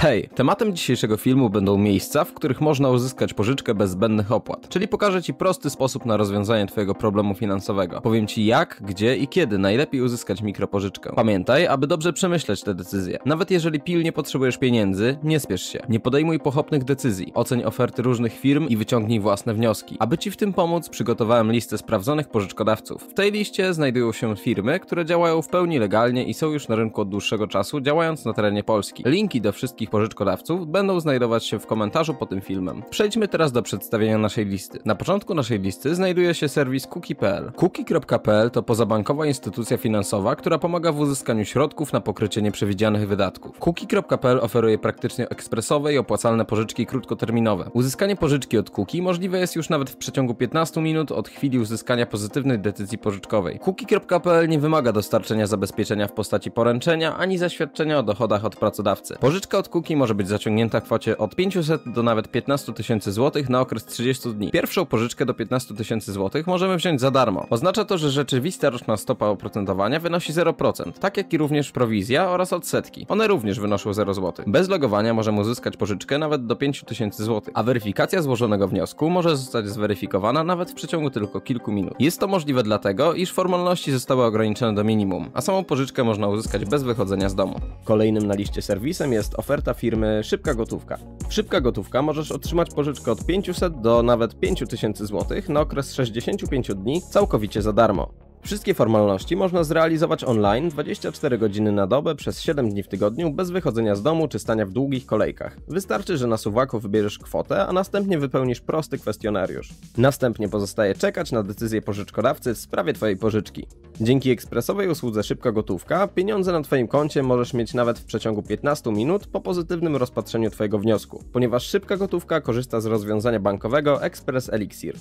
Hej, tematem dzisiejszego filmu będą miejsca, w których można uzyskać pożyczkę bez zbędnych opłat, czyli pokażę Ci prosty sposób na rozwiązanie Twojego problemu finansowego. Powiem Ci jak, gdzie i kiedy najlepiej uzyskać mikropożyczkę. Pamiętaj, aby dobrze przemyśleć te decyzje. Nawet jeżeli pilnie potrzebujesz pieniędzy, nie spiesz się. Nie podejmuj pochopnych decyzji, oceń oferty różnych firm i wyciągnij własne wnioski. Aby Ci w tym pomóc, przygotowałem listę sprawdzonych pożyczkodawców. W tej liście znajdują się firmy, które działają w pełni legalnie i są już na rynku od dłuższego czasu, działając na terenie Polski. Linki do wszystkich wszystkich pożyczkodawców będą znajdować się w komentarzu pod tym filmem. Przejdźmy teraz do przedstawienia naszej listy. Na początku naszej listy znajduje się serwis Cookie.pl. Cookie.pl to pozabankowa instytucja finansowa, która pomaga w uzyskaniu środków na pokrycie nieprzewidzianych wydatków. Cookie.pl oferuje praktycznie ekspresowe i opłacalne pożyczki krótkoterminowe. Uzyskanie pożyczki od Cookie możliwe jest już nawet w przeciągu 15 minut od chwili uzyskania pozytywnej decyzji pożyczkowej. Cookie.pl nie wymaga dostarczenia zabezpieczenia w postaci poręczenia ani zaświadczenia o dochodach od pracodawcy. Pożyczka od Cookie cookie może być zaciągnięta w kwocie od 500 do nawet 15 tysięcy złotych na okres 30 dni. Pierwszą pożyczkę do 15 tysięcy złotych możemy wziąć za darmo. Oznacza to, że rzeczywista roczna stopa oprocentowania wynosi 0%, tak jak i również prowizja oraz odsetki. One również wynoszą 0 zł. Bez logowania możemy uzyskać pożyczkę nawet do 5 tysięcy złotych, a weryfikacja złożonego wniosku może zostać zweryfikowana nawet w przeciągu tylko kilku minut. Jest to możliwe dlatego, iż formalności zostały ograniczone do minimum, a samą pożyczkę można uzyskać bez wychodzenia z domu. Kolejnym na liście serwisem jest oferta oferta firmy Szybka Gotówka. W Szybka Gotówka możesz otrzymać pożyczkę od 500 do nawet 5000 zł na okres 65 dni całkowicie za darmo. Wszystkie formalności można zrealizować online 24 godziny na dobę przez 7 dni w tygodniu bez wychodzenia z domu czy stania w długich kolejkach. Wystarczy, że na suwaku wybierzesz kwotę, a następnie wypełnisz prosty kwestionariusz. Następnie pozostaje czekać na decyzję pożyczkodawcy w sprawie Twojej pożyczki. Dzięki ekspresowej usłudze Szybka Gotówka pieniądze na Twoim koncie możesz mieć nawet w przeciągu 15 minut po pozytywnym rozpatrzeniu Twojego wniosku, ponieważ Szybka Gotówka korzysta z rozwiązania bankowego Express Elixir.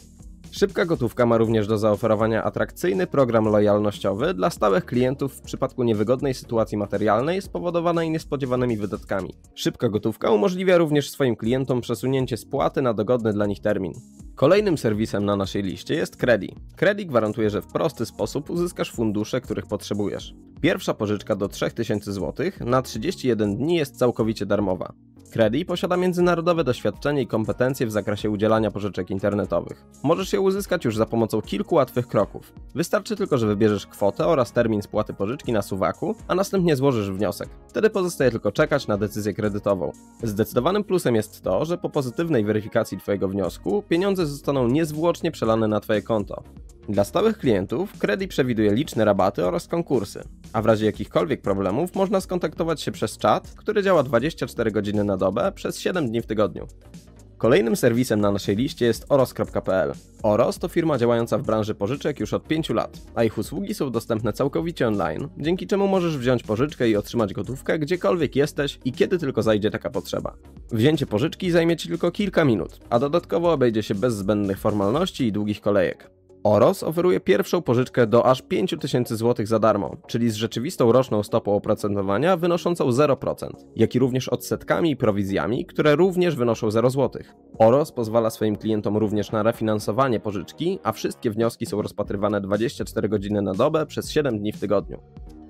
Szybka gotówka ma również do zaoferowania atrakcyjny program lojalnościowy dla stałych klientów w przypadku niewygodnej sytuacji materialnej spowodowanej niespodziewanymi wydatkami. Szybka gotówka umożliwia również swoim klientom przesunięcie spłaty na dogodny dla nich termin. Kolejnym serwisem na naszej liście jest Kredi. Kredi gwarantuje, że w prosty sposób uzyskasz fundusze, których potrzebujesz. Pierwsza pożyczka do 3000 zł na 31 dni jest całkowicie darmowa. Kredi posiada międzynarodowe doświadczenie i kompetencje w zakresie udzielania pożyczek internetowych. Możesz je uzyskać już za pomocą kilku łatwych kroków. Wystarczy tylko, że wybierzesz kwotę oraz termin spłaty pożyczki na suwaku, a następnie złożysz wniosek. Wtedy pozostaje tylko czekać na decyzję kredytową. Zdecydowanym plusem jest to, że po pozytywnej weryfikacji Twojego wniosku pieniądze zostaną niezwłocznie przelane na Twoje konto. Dla stałych klientów Kredi przewiduje liczne rabaty oraz konkursy, a w razie jakichkolwiek problemów można skontaktować się przez czat, który działa 24 godziny na dobę przez 7 dni w tygodniu. Kolejnym serwisem na naszej liście jest oros.pl. Oros to firma działająca w branży pożyczek już od 5 lat, a ich usługi są dostępne całkowicie online, dzięki czemu możesz wziąć pożyczkę i otrzymać gotówkę gdziekolwiek jesteś i kiedy tylko zajdzie taka potrzeba. Wzięcie pożyczki zajmie Ci tylko kilka minut, a dodatkowo obejdzie się bez zbędnych formalności i długich kolejek. Oros oferuje pierwszą pożyczkę do aż 5000 zł za darmo, czyli z rzeczywistą roczną stopą oprocentowania wynoszącą 0%, jak i również odsetkami i prowizjami, które również wynoszą 0 zł. Oros pozwala swoim klientom również na refinansowanie pożyczki, a wszystkie wnioski są rozpatrywane 24 godziny na dobę przez 7 dni w tygodniu.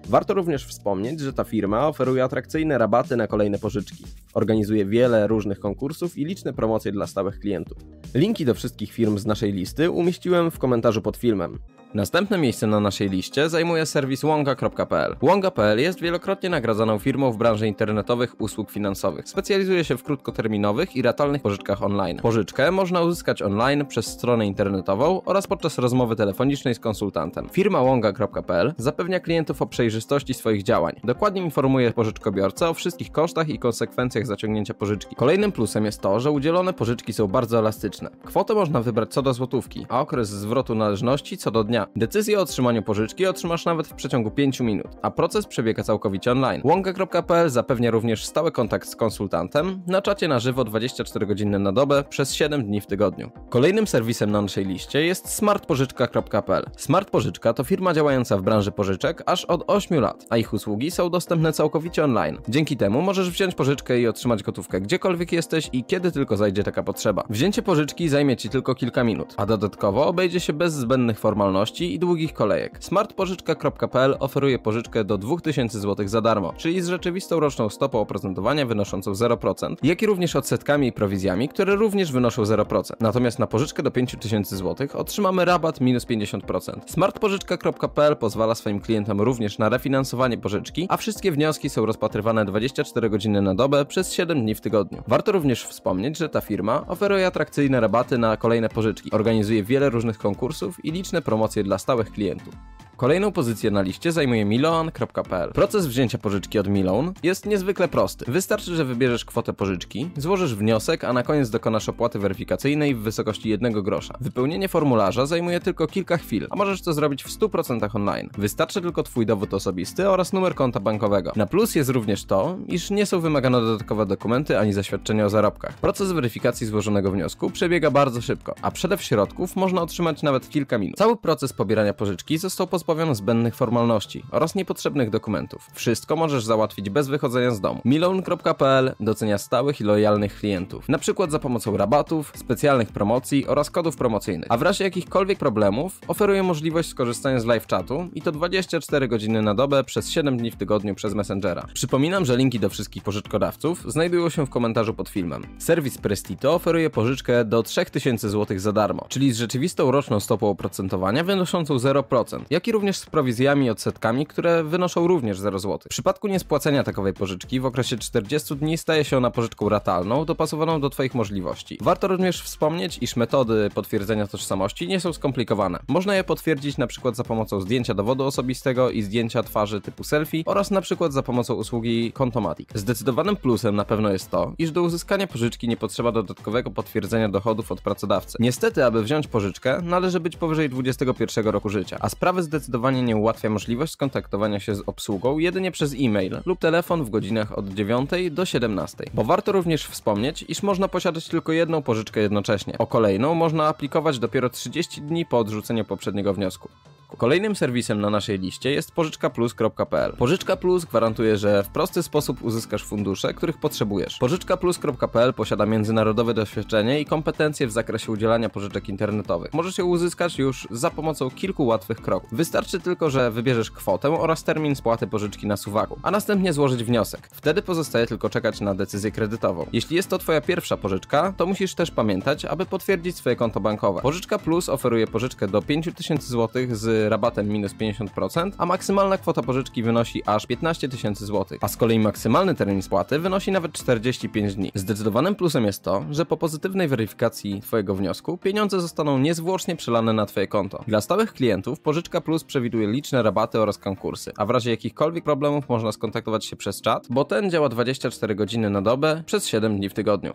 Warto również wspomnieć, że ta firma oferuje atrakcyjne rabaty na kolejne pożyczki. Organizuje wiele różnych konkursów i liczne promocje dla stałych klientów. Linki do wszystkich firm z naszej listy umieściłem w komentarzu pod filmem. Następne miejsce na naszej liście zajmuje serwis wonga.pl. Wonga.pl jest wielokrotnie nagradzaną firmą w branży internetowych usług finansowych. Specjalizuje się w krótkoterminowych i ratalnych pożyczkach online. Pożyczkę można uzyskać online przez stronę internetową oraz podczas rozmowy telefonicznej z konsultantem. Firma wonga.pl zapewnia klientów o przejrzystości swoich działań. Dokładnie informuje pożyczkobiorcę o wszystkich kosztach i konsekwencjach zaciągnięcia pożyczki. Kolejnym plusem jest to, że udzielone pożyczki są bardzo elastyczne. Kwotę można wybrać co do złotówki, a okres zwrotu należności co do dnia. Decyzję o otrzymaniu pożyczki otrzymasz nawet w przeciągu 5 minut, a proces przebiega całkowicie online. Łąka.pl zapewnia również stały kontakt z konsultantem na czacie na żywo 24 godziny na dobę przez 7 dni w tygodniu. Kolejnym serwisem na naszej liście jest smartpożyczka.pl. Smartpożyczka to firma działająca w branży pożyczek aż od 8 lat, a ich usługi są dostępne całkowicie online. Dzięki temu możesz wziąć pożyczkę i otrzymać zatrzymać gotówkę gdziekolwiek jesteś i kiedy tylko zajdzie taka potrzeba. Wzięcie pożyczki zajmie Ci tylko kilka minut, a dodatkowo obejdzie się bez zbędnych formalności i długich kolejek. smartpożyczka.pl oferuje pożyczkę do 2000 zł za darmo, czyli z rzeczywistą roczną stopą oprocentowania wynoszącą 0%, jak i również odsetkami i prowizjami, które również wynoszą 0%. Natomiast na pożyczkę do 5000 zł otrzymamy rabat minus 50%. smartpożyczka.pl pozwala swoim klientom również na refinansowanie pożyczki, a wszystkie wnioski są rozpatrywane 24 godziny na dobę przy przez 7 dni w tygodniu. Warto również wspomnieć, że ta firma oferuje atrakcyjne rabaty na kolejne pożyczki, organizuje wiele różnych konkursów i liczne promocje dla stałych klientów. Kolejną pozycję na liście zajmuje milon.pl. Proces wzięcia pożyczki od Milon jest niezwykle prosty. Wystarczy, że wybierzesz kwotę pożyczki, złożysz wniosek, a na koniec dokonasz opłaty weryfikacyjnej w wysokości jednego grosza. Wypełnienie formularza zajmuje tylko kilka chwil, a możesz to zrobić w 100% online. Wystarczy tylko Twój dowód osobisty oraz numer konta bankowego. Na plus jest również to, iż nie są wymagane dodatkowe dokumenty ani zaświadczenia o zarobkach. Proces weryfikacji złożonego wniosku przebiega bardzo szybko, a przede środków można otrzymać nawet kilka minut. Cały proces pobierania pożyczki został pozbawiony pozbawiony zbędnych formalności oraz niepotrzebnych dokumentów. Wszystko możesz załatwić bez wychodzenia z domu. Milon.pl docenia stałych i lojalnych klientów, na przykład za pomocą rabatów, specjalnych promocji oraz kodów promocyjnych. A w razie jakichkolwiek problemów oferuje możliwość skorzystania z live chatu i to 24 godziny na dobę przez 7 dni w tygodniu przez Messengera. Przypominam, że linki do wszystkich pożyczkodawców znajdują się w komentarzu pod filmem. Serwis Prestito oferuje pożyczkę do 3000 zł za darmo, czyli z rzeczywistą roczną stopą oprocentowania wynoszącą 0%, jak i również z prowizjami i odsetkami, które wynoszą również 0 zł. W przypadku niespłacenia takowej pożyczki w okresie 40 dni staje się ona pożyczką ratalną, dopasowaną do Twoich możliwości. Warto również wspomnieć, iż metody potwierdzenia tożsamości nie są skomplikowane. Można je potwierdzić na przykład za pomocą zdjęcia dowodu osobistego i zdjęcia twarzy typu selfie oraz na przykład za pomocą usługi Kontomatic. Zdecydowanym plusem na pewno jest to, iż do uzyskania pożyczki nie potrzeba dodatkowego potwierdzenia dochodów od pracodawcy. Niestety, aby wziąć pożyczkę, należy być powyżej 21 roku życia, a sprawy zdecydowanie zdecydowanie nie ułatwia możliwość skontaktowania się z obsługą jedynie przez e-mail lub telefon w godzinach od 9 do 17. Bo warto również wspomnieć, iż można posiadać tylko jedną pożyczkę jednocześnie. O kolejną można aplikować dopiero 30 dni po odrzuceniu poprzedniego wniosku. Kolejnym serwisem na naszej liście jest pożyczkaplus.pl. Pożyczka Plus gwarantuje, że w prosty sposób uzyskasz fundusze, których potrzebujesz. Pożyczkaplus.pl posiada międzynarodowe doświadczenie i kompetencje w zakresie udzielania pożyczek internetowych. Możesz je uzyskać już za pomocą kilku łatwych kroków. Wystarczy tylko, że wybierzesz kwotę oraz termin spłaty pożyczki na suwaku, a następnie złożyć wniosek. Wtedy pozostaje tylko czekać na decyzję kredytową. Jeśli jest to Twoja pierwsza pożyczka, to musisz też pamiętać, aby potwierdzić swoje konto bankowe. Pożyczka Plus oferuje pożyczkę do 5000 zł z rabatem minus 50%, a maksymalna kwota pożyczki wynosi aż 15 tysięcy złotych, a z kolei maksymalny termin spłaty wynosi nawet 45 dni. Zdecydowanym plusem jest to, że po pozytywnej weryfikacji Twojego wniosku pieniądze zostaną niezwłocznie przelane na Twoje konto. Dla stałych klientów Pożyczka Plus przewiduje liczne rabaty oraz konkursy, a w razie jakichkolwiek problemów można skontaktować się przez czat, bo ten działa 24 godziny na dobę przez 7 dni w tygodniu.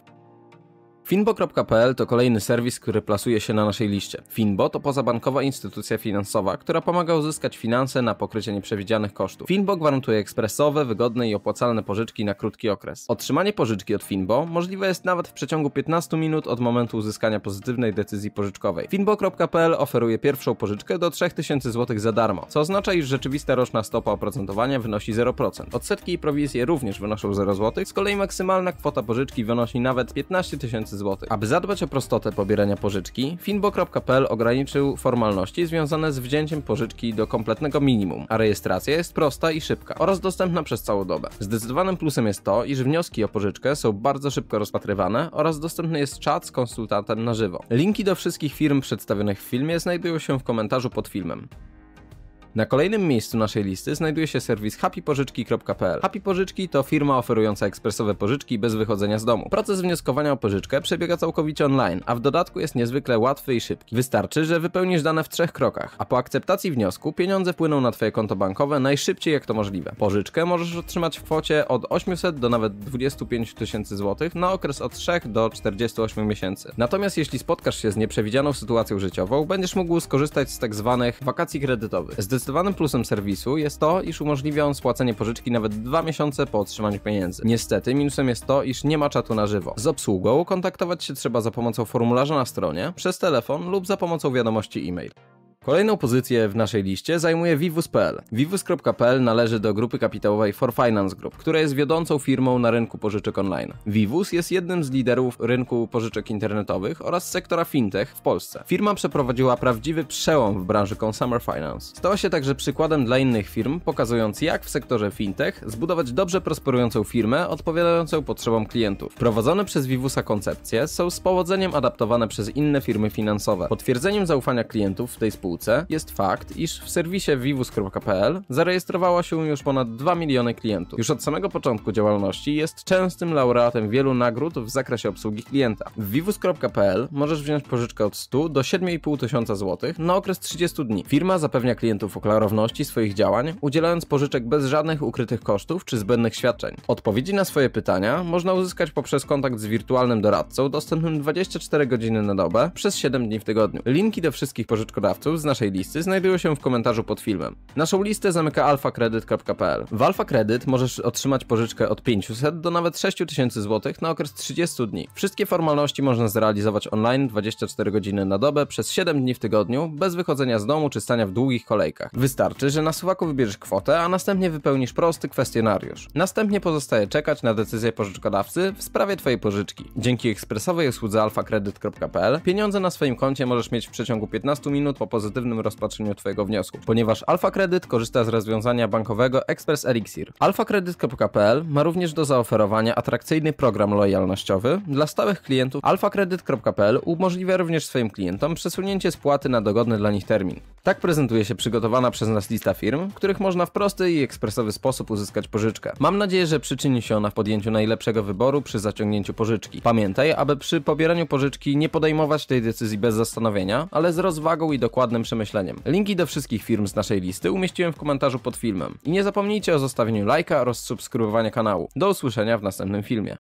Finbo.pl to kolejny serwis, który plasuje się na naszej liście. Finbo to pozabankowa instytucja finansowa, która pomaga uzyskać finanse na pokrycie nieprzewidzianych kosztów. Finbo gwarantuje ekspresowe, wygodne i opłacalne pożyczki na krótki okres. Otrzymanie pożyczki od Finbo możliwe jest nawet w przeciągu 15 minut od momentu uzyskania pozytywnej decyzji pożyczkowej. Finbo.pl oferuje pierwszą pożyczkę do 3000 zł za darmo, co oznacza, iż rzeczywista roczna stopa oprocentowania wynosi 0%. Odsetki i prowizje również wynoszą 0 zł, z kolei maksymalna kwota pożyczki wynosi nawet 15 zł zł. Aby zadbać o prostotę pobierania pożyczki, finbo.pl ograniczył formalności związane z wzięciem pożyczki do kompletnego minimum, a rejestracja jest prosta i szybka oraz dostępna przez całą dobę. Zdecydowanym plusem jest to, iż wnioski o pożyczkę są bardzo szybko rozpatrywane oraz dostępny jest czat z konsultantem na żywo. Linki do wszystkich firm przedstawionych w filmie znajdują się w komentarzu pod filmem. Na kolejnym miejscu naszej listy znajduje się serwis happypożyczki.pl. Happy Pożyczki to firma oferująca ekspresowe pożyczki bez wychodzenia z domu. Proces wnioskowania o pożyczkę przebiega całkowicie online, a w dodatku jest niezwykle łatwy i szybki. Wystarczy, że wypełnisz dane w trzech krokach, a po akceptacji wniosku pieniądze płyną na Twoje konto bankowe najszybciej jak to możliwe. Pożyczkę możesz otrzymać w kwocie od 800 do nawet 25 tysięcy złotych na okres od 3 do 48 miesięcy. Natomiast jeśli spotkasz się z nieprzewidzianą sytuacją życiową, będziesz mógł skorzystać z tak zwanych wakacji kredytowych. Zdecydowanym plusem serwisu jest to, iż umożliwia on spłacenie pożyczki nawet dwa miesiące po otrzymaniu pieniędzy. Niestety, minusem jest to, iż nie ma czatu na żywo. Z obsługą kontaktować się trzeba za pomocą formularza na stronie, przez telefon lub za pomocą wiadomości e-mail. Kolejną pozycję w naszej liście zajmuje Vivus.pl. Vivus.pl należy do grupy kapitałowej For Finance Group, która jest wiodącą firmą na rynku pożyczek online. Vivus jest jednym z liderów rynku pożyczek internetowych oraz sektora fintech w Polsce. Firma przeprowadziła prawdziwy przełom w branży consumer finance. Stała się także przykładem dla innych firm, pokazując jak w sektorze fintech zbudować dobrze prosperującą firmę odpowiadającą potrzebom klientów. Prowadzone przez Vivusa koncepcje są z powodzeniem adaptowane przez inne firmy finansowe. Potwierdzeniem zaufania klientów w tej spółce spółce jest fakt, iż w serwisie vivus.pl zarejestrowało się już ponad 2 miliony klientów. Już od samego początku działalności jest częstym laureatem wielu nagród w zakresie obsługi klienta. W vivus.pl możesz wziąć pożyczkę od 100 do 7,5 tysiąca złotych na okres 30 dni. Firma zapewnia klientów o klarowności swoich działań, udzielając pożyczek bez żadnych ukrytych kosztów czy zbędnych świadczeń. Odpowiedzi na swoje pytania można uzyskać poprzez kontakt z wirtualnym doradcą dostępnym 24 godziny na dobę przez 7 dni w tygodniu. Linki do wszystkich pożyczkodawców z naszej listy znajdują się w komentarzu pod filmem. Naszą listę zamyka alfakredyt.pl. W Alfa Credit możesz otrzymać pożyczkę od 500 do nawet 6000 zł na okres 30 dni. Wszystkie formalności można zrealizować online 24 godziny na dobę przez 7 dni w tygodniu, bez wychodzenia z domu czy stania w długich kolejkach. Wystarczy, że na suwaku wybierzesz kwotę, a następnie wypełnisz prosty kwestionariusz. Następnie pozostaje czekać na decyzję pożyczkodawcy w sprawie Twojej pożyczki. Dzięki ekspresowej usłudze alfakredyt.pl pieniądze na swoim koncie możesz mieć w przeciągu 15 minut po pozyskaniu pozytywnym rozpatrzeniu Twojego wniosku, ponieważ Alfa Kredyt korzysta z rozwiązania bankowego Express Elixir. AlfaKredyt.pl ma również do zaoferowania atrakcyjny program lojalnościowy dla stałych klientów. AlfaKredyt.pl umożliwia również swoim klientom przesunięcie spłaty na dogodny dla nich termin. Tak prezentuje się przygotowana przez nas lista firm, których można w prosty i ekspresowy sposób uzyskać pożyczkę. Mam nadzieję, że przyczyni się ona w podjęciu najlepszego wyboru przy zaciągnięciu pożyczki. Pamiętaj, aby przy pobieraniu pożyczki nie podejmować tej decyzji bez zastanowienia, ale z rozwagą i dokładnym przemyśleniem. Linki do wszystkich firm z naszej listy umieściłem w komentarzu pod filmem. I nie zapomnijcie o zostawieniu lajka oraz subskrybowania kanału. Do usłyszenia w następnym filmie.